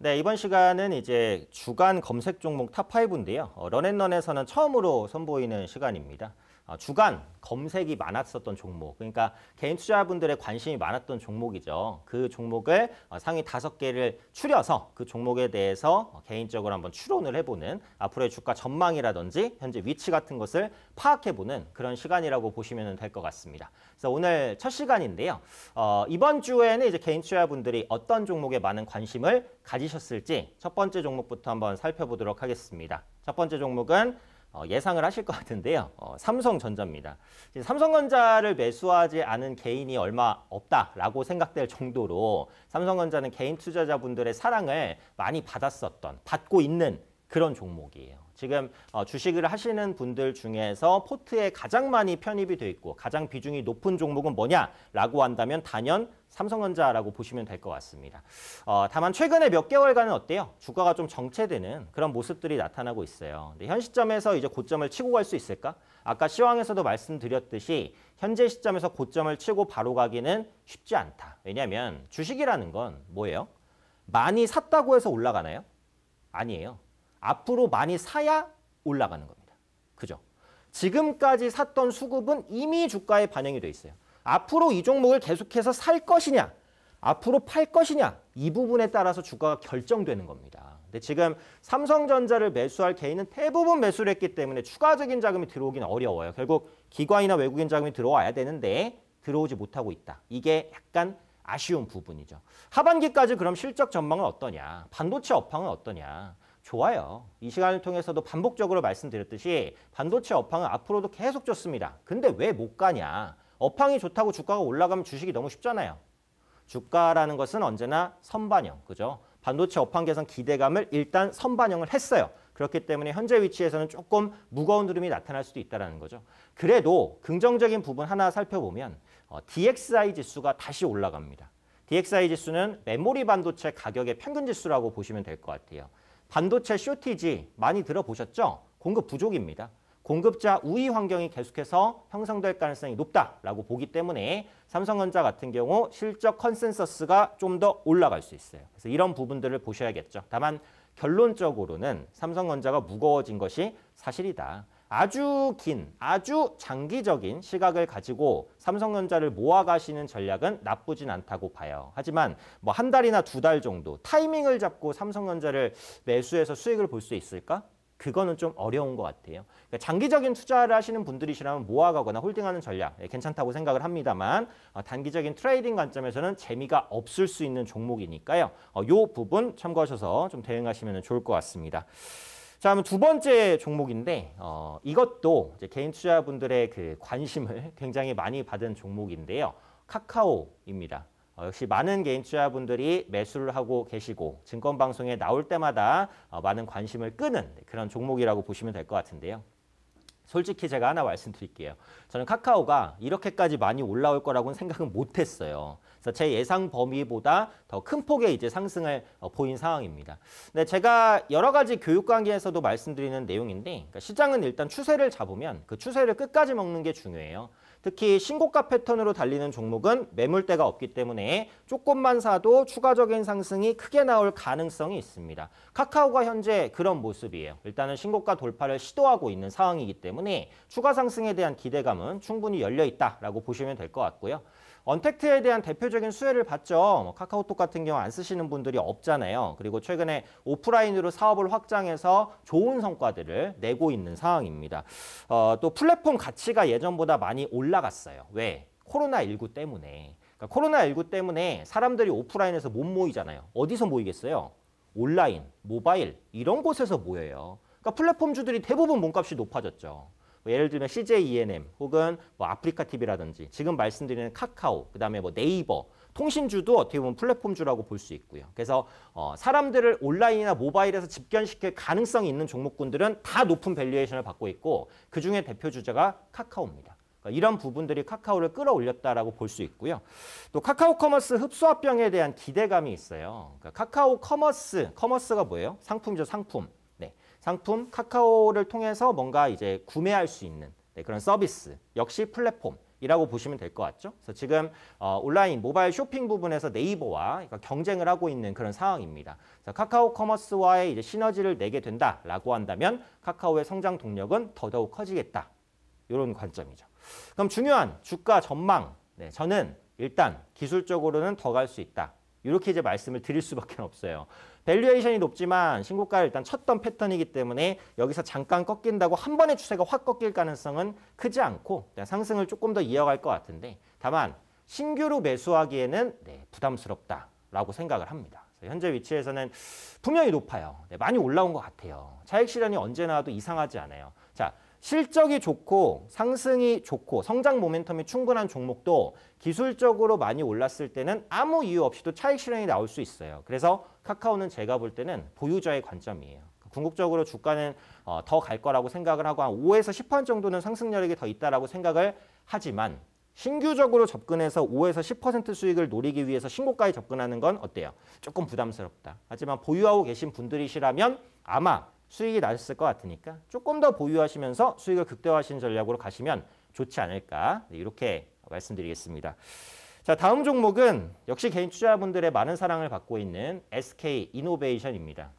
네, 이번 시간은 이제 주간 검색 종목 탑5인데요. 어, 런앤런에서는 처음으로 선보이는 시간입니다. 아, 주간 검색이 많았었던 종목, 그러니까 개인 투자분들의 관심이 많았던 종목이죠. 그 종목을 어, 상위 다섯 개를 추려서 그 종목에 대해서 개인적으로 한번 추론을 해보는 앞으로의 주가 전망이라든지 현재 위치 같은 것을 파악해보는 그런 시간이라고 보시면 될 것 같습니다. 그래서 오늘 첫 시간인데요. 어, 이번 주에는 이제 개인 투자분들이 어떤 종목에 많은 관심을 가지셨을지 첫 번째 종목부터 한번 살펴보도록 하겠습니다. 첫 번째 종목은 어, 예상을 하실 것 같은데요. 어, 삼성전자입니다. 삼성전자를 매수하지 않은 개인이 얼마 없다라고 생각될 정도로 삼성전자는 개인 투자자분들의 사랑을 많이 받았었던, 받고 있는 그런 종목이에요. 지금 어, 주식을 하시는 분들 중에서 포트에 가장 많이 편입이 돼 있고 가장 비중이 높은 종목은 뭐냐라고 한다면 단연 삼성전자라고 보시면 될 것 같습니다. 어, 다만 최근에 몇 개월간은 어때요? 주가가 좀 정체되는 그런 모습들이 나타나고 있어요. 근데 현 시점에서 이제 고점을 치고 갈 수 있을까? 아까 시황에서도 말씀드렸듯이 현재 시점에서 고점을 치고 바로 가기는 쉽지 않다. 왜냐하면 주식이라는 건 뭐예요? 많이 샀다고 해서 올라가나요? 아니에요. 앞으로 많이 사야 올라가는 겁니다. 그죠? 지금까지 샀던 수급은 이미 주가에 반영이 돼 있어요. 앞으로 이 종목을 계속해서 살 것이냐 앞으로 팔 것이냐 이 부분에 따라서 주가가 결정되는 겁니다. 근데 지금 삼성전자를 매수할 개인은 대부분 매수를 했기 때문에 추가적인 자금이 들어오긴 어려워요. 결국 기관이나 외국인 자금이 들어와야 되는데 들어오지 못하고 있다. 이게 약간 아쉬운 부분이죠. 하반기까지 그럼 실적 전망은 어떠냐? 반도체 업황은 어떠냐? 좋아요. 이 시간을 통해서도 반복적으로 말씀드렸듯이 반도체 업황은 앞으로도 계속 좋습니다. 근데 왜 못 가냐? 업황이 좋다고 주가가 올라가면 주식이 너무 쉽잖아요. 주가라는 것은 언제나 선반영, 그죠? 반도체 업황 개선 기대감을 일단 선반영을 했어요. 그렇기 때문에 현재 위치에서는 조금 무거운 흐름이 나타날 수도 있다는 거죠. 그래도 긍정적인 부분 하나 살펴보면 어, DXI 지수가 다시 올라갑니다. DXI 지수는 메모리 반도체 가격의 평균 지수라고 보시면 될 것 같아요. 반도체 쇼티지 많이 들어보셨죠? 공급 부족입니다. 공급자 우위 환경이 계속해서 형성될 가능성이 높다라고 보기 때문에 삼성전자 같은 경우 실적 컨센서스가 좀 더 올라갈 수 있어요. 그래서 이런 부분들을 보셔야겠죠. 다만 결론적으로는 삼성전자가 무거워진 것이 사실이다. 아주 긴, 아주 장기적인 시각을 가지고 삼성전자를 모아가시는 전략은 나쁘진 않다고 봐요. 하지만 뭐 한 달이나 두 달 정도 타이밍을 잡고 삼성전자를 매수해서 수익을 볼 수 있을까? 그거는 좀 어려운 것 같아요. 그러니까 장기적인 투자를 하시는 분들이시라면 모아가거나 홀딩하는 전략 예, 괜찮다고 생각을 합니다만 어, 단기적인 트레이딩 관점에서는 재미가 없을 수 있는 종목이니까요. 이 어, 부분 참고하셔서 좀 대응하시면 좋을 것 같습니다. 자, 그두 번째 종목인데 어, 이것도 개인 투자분들의 그 관심을 굉장히 많이 받은 종목인데요. 카카오입니다. 어, 역시 많은 개인 투자분들이 매수를 하고 계시고 증권방송에 나올 때마다 어, 많은 관심을 끄는 그런 종목이라고 보시면 될 것 같은데요. 솔직히 제가 하나 말씀드릴게요. 저는 카카오가 이렇게까지 많이 올라올 거라고는 생각은 못했어요. 그래서 제 예상 범위보다 더 큰 폭의 이제 상승을 어, 보인 상황입니다. 네, 제가 여러 가지 교육 관계에서도 말씀드리는 내용인데 그러니까 시장은 일단 추세를 잡으면 그 추세를 끝까지 먹는 게 중요해요. 특히 신고가 패턴으로 달리는 종목은 매물대가 없기 때문에 조금만 사도 추가적인 상승이 크게 나올 가능성이 있습니다. 카카오가 현재 그런 모습이에요. 일단은 신고가 돌파를 시도하고 있는 상황이기 때문에 추가 상승에 대한 기대감은 충분히 열려있다라고 보시면 될 것 같고요. 언택트에 대한 대표적인 수혜를 받죠. 뭐 카카오톡 같은 경우 안 쓰시는 분들이 없잖아요. 그리고 최근에 오프라인으로 사업을 확장해서 좋은 성과들을 내고 있는 상황입니다. 어, 또 플랫폼 가치가 예전보다 많이 올라갔어요. 왜? 코로나19 때문에. 그러니까 코로나19 때문에 사람들이 오프라인에서 못 모이잖아요. 어디서 모이겠어요? 온라인, 모바일 이런 곳에서 모여요. 그러니까 플랫폼주들이 대부분 몸값이 높아졌죠. 뭐 예를 들면 CJENM 혹은 뭐 아프리카 TV라든지 지금 말씀드리는 카카오 그다음에 뭐 네이버 통신주도 어떻게 보면 플랫폼주라고 볼 수 있고요. 그래서 어, 사람들을 온라인이나 모바일에서 집견시킬 가능성이 있는 종목군들은 다 높은 밸류에이션을 받고 있고 그중에 대표 주자가 카카오입니다. 그러니까 이런 부분들이 카카오를 끌어올렸다라고 볼 수 있고요. 또 카카오 커머스 흡수합병에 대한 기대감이 있어요. 그러니까 카카오 커머스, 커머스가 뭐예요? 상품이죠, 상품. 상품 카카오를 통해서 뭔가 이제 구매할 수 있는 네, 그런 서비스 역시 플랫폼 이라고 보시면 될 것 같죠. 그래서 지금 어, 온라인 모바일 쇼핑 부분에서 네이버와 그러니까 경쟁을 하고 있는 그런 상황입니다. 카카오 커머스와의 이제 시너지를 내게 된다라고 한다면 카카오의 성장 동력은 더더욱 커지겠다. 이런 관점이죠. 그럼 중요한 주가 전망. 네, 저는 일단 기술적으로는 더 갈 수 있다. 이렇게 이제 말씀을 드릴 수밖에 없어요. 밸류에이션이 높지만 신고가를 일단 쳤던 패턴이기 때문에 여기서 잠깐 꺾인다고 한 번의 추세가 확 꺾일 가능성은 크지 않고 상승을 조금 더 이어갈 것 같은데 다만 신규로 매수하기에는 네, 부담스럽다라고 생각을 합니다. 현재 위치에서는 분명히 높아요. 네, 많이 올라온 것 같아요. 차익 실현이 언제 나와도 이상하지 않아요. 실적이 좋고 상승이 좋고 성장 모멘텀이 충분한 종목도 기술적으로 많이 올랐을 때는 아무 이유 없이도 차익 실현이 나올 수 있어요. 그래서 카카오는 제가 볼 때는 보유자의 관점이에요. 궁극적으로 주가는 어, 더갈 거라고 생각을 하고 한 5에서 10% 정도는 상승 여력이 더 있다라고 생각을 하지만 신규적으로 접근해서 5에서 10% 수익을 노리기 위해서 신고가에 접근하는 건 어때요? 조금 부담스럽다. 하지만 보유하고 계신 분들이시라면 아마 수익이 낮았을 것 같으니까 조금 더 보유하시면서 수익을 극대화하시는 전략으로 가시면 좋지 않을까 네, 이렇게 말씀드리겠습니다. 자 다음 종목은 역시 개인 투자자분들의 많은 사랑을 받고 있는 SK 이노베이션입니다.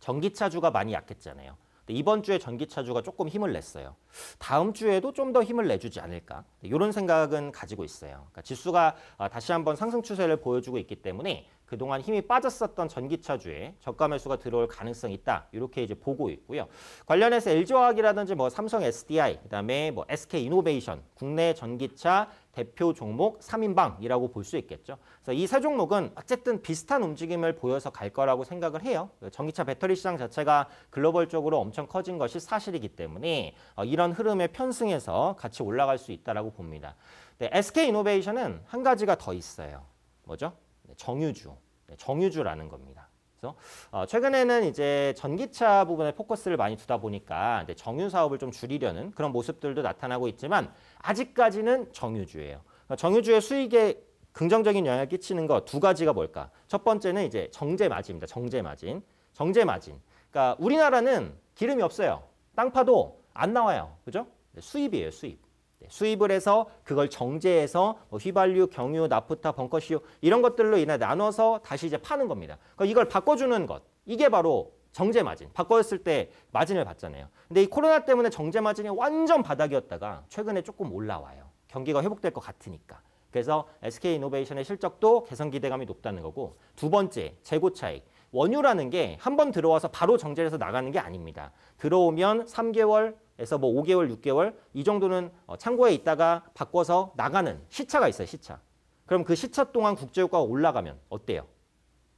전기차주가 많이 약했잖아요. 이번 주에 전기차주가 조금 힘을 냈어요. 다음 주에도 좀 더 힘을 내주지 않을까 이런 네, 생각은 가지고 있어요. 그러니까 지수가 아, 다시 한번 상승 추세를 보여주고 있기 때문에 그동안 힘이 빠졌었던 전기차주에 저가 매수가 들어올 가능성이 있다. 이렇게 이제 보고 있고요. 관련해서 LG화학이라든지 뭐 삼성 SDI, 그다음에 뭐 SK 이노베이션, 국내 전기차 대표 종목 3인방이라고 볼 수 있겠죠. 그래서 이 세 종목은 어쨌든 비슷한 움직임을 보여서 갈 거라고 생각을 해요. 전기차 배터리 시장 자체가 글로벌적으로 엄청 커진 것이 사실이기 때문에 어, 이런 흐름에 편승해서 같이 올라갈 수 있다고 봅니다. SK이노베이션은 네, 한 가지가 더 있어요. 뭐죠? 네, 정유주, 네, 정유주라는 겁니다. 그래서 어, 최근에는 이제 전기차 부분에 포커스를 많이 두다 보니까 정유 사업을 좀 줄이려는 그런 모습들도 나타나고 있지만 아직까지는 정유주예요. 그러니까 정유주의 수익에 긍정적인 영향을 끼치는 것두 가지가 뭘까? 첫 번째는 이제 정제 마진입니다. 정제 마진. 정제 마진. 그러니까 우리나라는 기름이 없어요. 땅 파도 안 나와요. 그죠? 네, 수입이에요, 수입. 네, 수입을 해서 그걸 정제해서 뭐 휘발유, 경유, 나프타, 벙커시유 이런 것들로 인해 나눠서 다시 이제 파는 겁니다. 그러니까 이걸 바꿔주는 것 이게 바로 정제 마진 바꿔줬을 때 마진을 받잖아요. 근데 이 코로나 때문에 정제 마진이 완전 바닥이었다가 최근에 조금 올라와요. 경기가 회복될 것 같으니까. 그래서 SK 이노베이션의 실적도 개선 기대감이 높다는 거고 두 번째 재고 차익. 원유라는 게 한 번 들어와서 바로 정제해서 나가는 게 아닙니다. 들어오면 3개월, 그래서 뭐 5개월, 6개월 이 정도는 어, 창고에 있다가 바꿔서 나가는 시차가 있어요. 시차. 그럼 그 시차 동안 국제유가가 올라가면 어때요?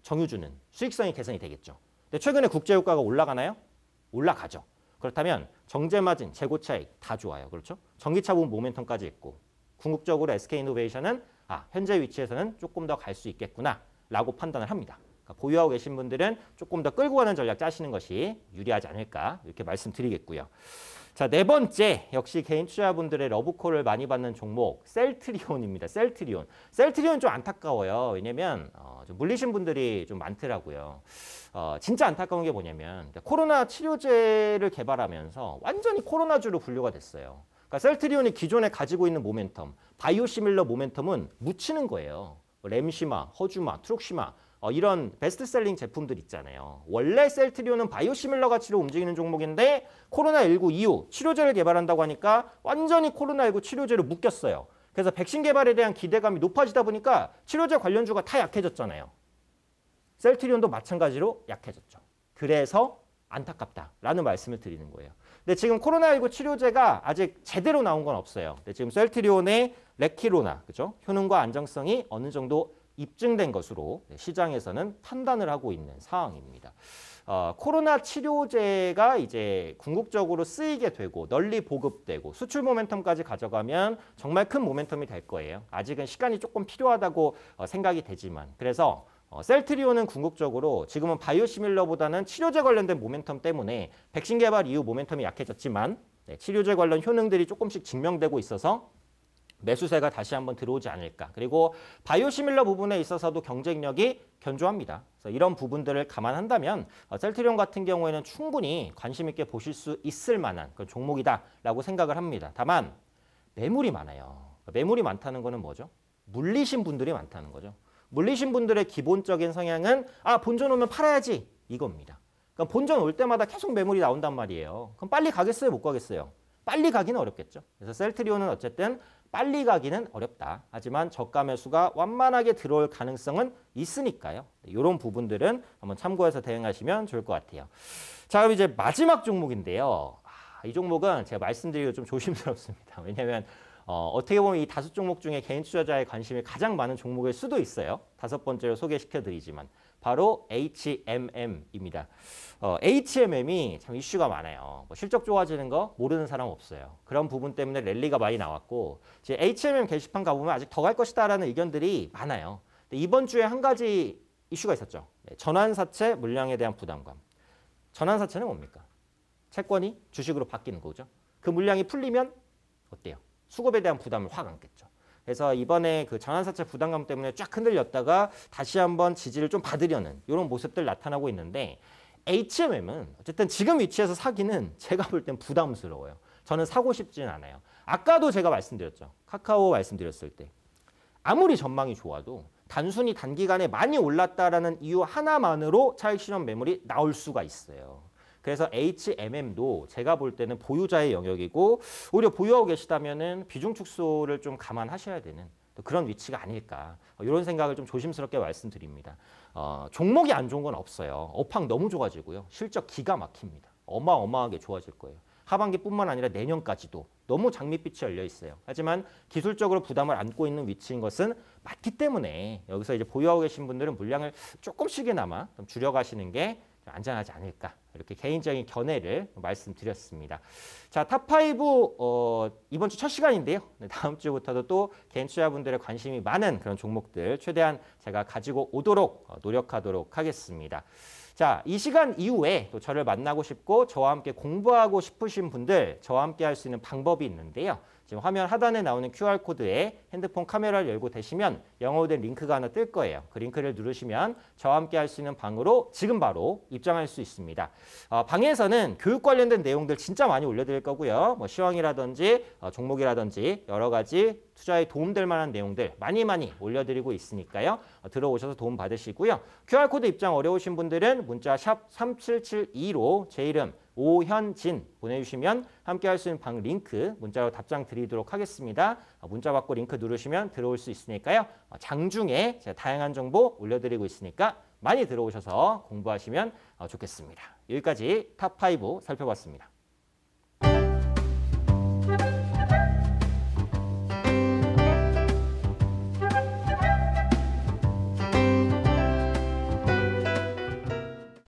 정유주는 수익성이 개선이 되겠죠. 근데 최근에 국제유가가 올라가나요? 올라가죠. 그렇다면 정제마진, 재고차익 다 좋아요. 그렇죠? 전기차 부분 모멘텀까지 있고 궁극적으로 SK이노베이션은 아, 현재 위치에서는 조금 더 갈 수 있겠구나라고 판단을 합니다. 그러니까 보유하고 계신 분들은 조금 더 끌고 가는 전략 짜시는 것이 유리하지 않을까 이렇게 말씀드리겠고요. 자, 네 번째 역시 개인 투자분들의 러브콜을 많이 받는 종목 셀트리온입니다. 셀트리온. 셀트리온 좀 안타까워요. 왜냐면 어, 좀 물리신 분들이 좀 많더라고요. 어, 진짜 안타까운 게 뭐냐면 그러니까 코로나 치료제를 개발하면서 완전히 코로나주로 분류가 됐어요. 그러니까 셀트리온이 기존에 가지고 있는 모멘텀, 바이오시밀러 모멘텀은 묻히는 거예요. 뭐 램시마, 허주마, 트룩시마 어, 이런 베스트셀링 제품들 있잖아요. 원래 셀트리온은 바이오시밀러 가치로 움직이는 종목인데 코로나19 이후 치료제를 개발한다고 하니까 완전히 코로나19 치료제로 묶였어요. 그래서 백신 개발에 대한 기대감이 높아지다 보니까 치료제 관련주가 다 약해졌잖아요. 셀트리온도 마찬가지로 약해졌죠. 그래서 안타깝다라는 말씀을 드리는 거예요. 근데 지금 코로나19 치료제가 아직 제대로 나온 건 없어요. 근데 지금 셀트리온의 레키로나, 그죠? 효능과 안정성이 어느 정도 입증된 것으로 시장에서는 판단을 하고 있는 상황입니다. 어, 코로나 치료제가 이제 궁극적으로 쓰이게 되고 널리 보급되고 수출 모멘텀까지 가져가면 정말 큰 모멘텀이 될 거예요. 아직은 시간이 조금 필요하다고 어, 생각이 되지만 그래서 어, 셀트리온은 궁극적으로 지금은 바이오시밀러보다는 치료제 관련된 모멘텀 때문에 백신 개발 이후 모멘텀이 약해졌지만 네, 치료제 관련 효능들이 조금씩 증명되고 있어서 매수세가 다시 한번 들어오지 않을까. 그리고 바이오시밀러 부분에 있어서도 경쟁력이 견조합니다. 그래서 이런 부분들을 감안한다면 어, 셀트리온 같은 경우에는 충분히 관심 있게 보실 수 있을 만한 그 종목이다라고 생각을 합니다. 다만 매물이 많아요. 매물이 많다는 거는 뭐죠? 물리신 분들이 많다는 거죠. 물리신 분들의 기본적인 성향은 아 본전 오면 팔아야지 이겁니다. 그러니까 본전 올 때마다 계속 매물이 나온단 말이에요. 그럼 빨리 가겠어요? 못 가겠어요? 빨리 가기는 어렵겠죠. 그래서 셀트리온은 어쨌든 빨리 가기는 어렵다. 하지만 저가 매수가 완만하게 들어올 가능성은 있으니까요. 이런 네, 부분들은 한번 참고해서 대응하시면 좋을 것 같아요. 자 그럼 이제 마지막 종목인데요. 아, 이 종목은 제가 말씀드리기가 좀 조심스럽습니다. 왜냐하면 어, 어떻게 보면 이 다섯 종목 중에 개인 투자자의 관심이 가장 많은 종목일 수도 있어요. 다섯 번째로 소개시켜드리지만. 바로 HMM입니다. 어, HMM이 참 이슈가 많아요. 뭐 실적 좋아지는 거 모르는 사람 없어요. 그런 부분 때문에 랠리가 많이 나왔고 이제 HMM 게시판 가보면 아직 더 갈 것이다라는 의견들이 많아요. 이번 주에 한 가지 이슈가 있었죠. 네, 전환사채 물량에 대한 부담감. 전환사채는 뭡니까? 채권이 주식으로 바뀌는 거죠. 그 물량이 풀리면 어때요? 수급에 대한 부담을 확 안겠죠. 그래서 이번에 그 전환사채 부담감 때문에 쫙 흔들렸다가 다시 한번 지지를 좀 받으려는 이런 모습들 나타나고 있는데 HMM은 어쨌든 지금 위치에서 사기는 제가 볼 땐 부담스러워요. 저는 사고 싶진 않아요. 아까도 제가 말씀드렸죠. 카카오 말씀드렸을 때. 아무리 전망이 좋아도 단순히 단기간에 많이 올랐다라는 이유 하나만으로 차익실험 매물이 나올 수가 있어요. 그래서 HMM도 제가 볼 때는 보유자의 영역이고 오히려 보유하고 계시다면은 비중 축소를 좀 감안하셔야 되는 그런 위치가 아닐까 어, 이런 생각을 좀 조심스럽게 말씀드립니다. 어, 종목이 안 좋은 건 없어요. 업황 너무 좋아지고요. 실적 기가 막힙니다. 어마어마하게 좋아질 거예요. 하반기뿐만 아니라 내년까지도 너무 장밋빛이 열려 있어요. 하지만 기술적으로 부담을 안고 있는 위치인 것은 맞기 때문에 여기서 이제 보유하고 계신 분들은 물량을 조금씩이나마 좀 줄여가시는 게 안전하지 않을까 이렇게 개인적인 견해를 말씀드렸습니다. 자, 탑5 어, 이번 주 첫 시간인데요. 네, 다음 주부터도 또 개인 투자분들의 관심이 많은 그런 종목들 최대한 제가 가지고 오도록 어, 노력하도록 하겠습니다. 자, 이 시간 이후에 또 저를 만나고 싶고 저와 함께 공부하고 싶으신 분들 저와 함께 할 수 있는 방법이 있는데요. 지금 화면 하단에 나오는 QR코드에 핸드폰 카메라를 열고 대시면 영어로 된 링크가 하나 뜰 거예요. 그 링크를 누르시면 저와 함께 할 수 있는 방으로 지금 바로 입장할 수 있습니다. 어, 방에서는 교육 관련된 내용들 진짜 많이 올려드릴 거고요. 뭐 시황이라든지 어, 종목이라든지 여러 가지 투자에 도움될 만한 내용들 많이 많이 올려드리고 있으니까요. 어, 들어오셔서 도움 받으시고요. QR코드 입장 어려우신 분들은 문자 샵 3772로 제 이름 오현진 보내주시면 함께 할 수 있는 방 링크 문자로 답장 드리도록 하겠습니다. 어, 문자 받고 링크 누르시면 들어올 수 있으니까요. 어, 장중에 제가 다양한 정보 올려드리고 있으니까 많이 들어오셔서 공부하시면 어, 좋겠습니다. 여기까지 탑5 살펴봤습니다.